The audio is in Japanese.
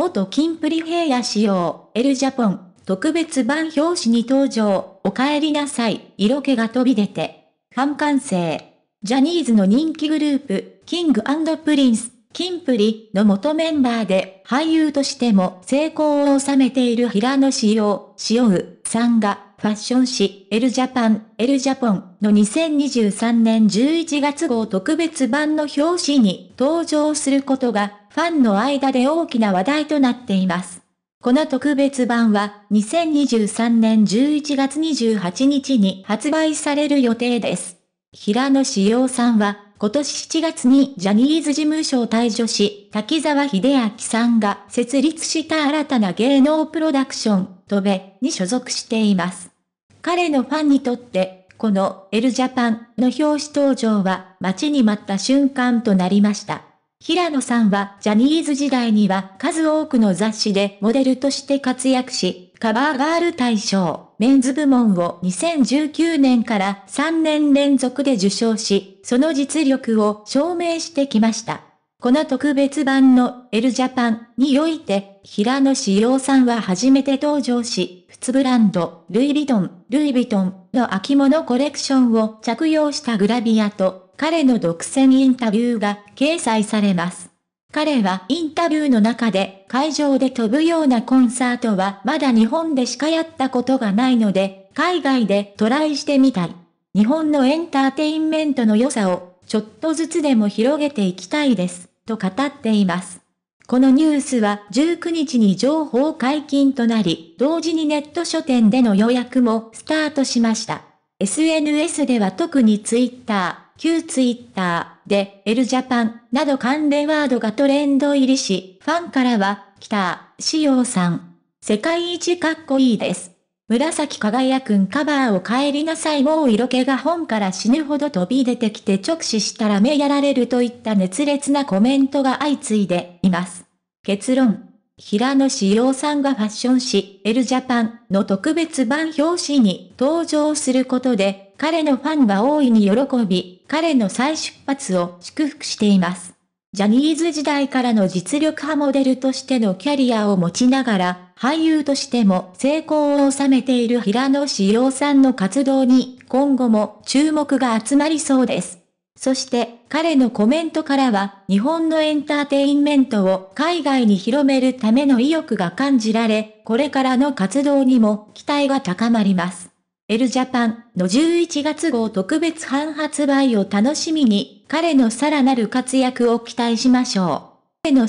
元金プリ平野仕様、エルジャポン、特別版表紙に登場、お帰りなさい、色気が飛び出て、半完成。ジャニーズの人気グループ、キングプリンス、キンプリの元メンバーで、俳優としても成功を収めている平野仕様、仕うさんが、ファッション誌、エルジャパン、エルジャポンの2023年11月号特別版の表紙に登場することがファンの間で大きな話題となっています。この特別版は2023年11月28日に発売される予定です。平野志陽さんは今年7月にジャニーズ事務所を退所し、滝沢秀明さんが設立した新たな芸能プロダクション、トベに所属しています。彼のファンにとって、このエルジャパンの表紙登場は待ちに待った瞬間となりました。平野さんはジャニーズ時代には数多くの雑誌でモデルとして活躍し、カバーガール大賞、メンズ部門を2019年から3年連続で受賞し、その実力を証明してきました。この特別版の L ジャパンにおいて、平野志陽さんは初めて登場し、通ブランド、ルイ・ヴィトン、ルイ・ヴィトンの秋物コレクションを着用したグラビアと彼の独占インタビューが掲載されます。彼はインタビューの中で会場で飛ぶようなコンサートはまだ日本でしかやったことがないので、海外でトライしてみたい。日本のエンターテインメントの良さをちょっとずつでも広げていきたいです、と語っています。このニュースは19日に情報解禁となり、同時にネット書店での予約もスタートしました。SNS では特にツイッター、旧ツイッターでエルジャパンなど関連ワードがトレンド入りし、ファンからは、北、潮よさん。世界一かっこいいです。紫輝くんカバーを帰りなさいもう色気が本から死ぬほど飛び出てきて直視したら目やられるといった熱烈なコメントが相次いでいます。結論。平野志陽さんがファッション誌、エルジャパンの特別版表紙に登場することで、彼のファンは大いに喜び、彼の再出発を祝福しています。ジャニーズ時代からの実力派モデルとしてのキャリアを持ちながら、俳優としても成功を収めている平野志陽さんの活動に今後も注目が集まりそうです。そして彼のコメントからは日本のエンターテインメントを海外に広めるための意欲が感じられ、これからの活動にも期待が高まります。エルジャパンの11月号特別版発売を楽しみに、彼のさらなる活躍を期待しましょう。彼の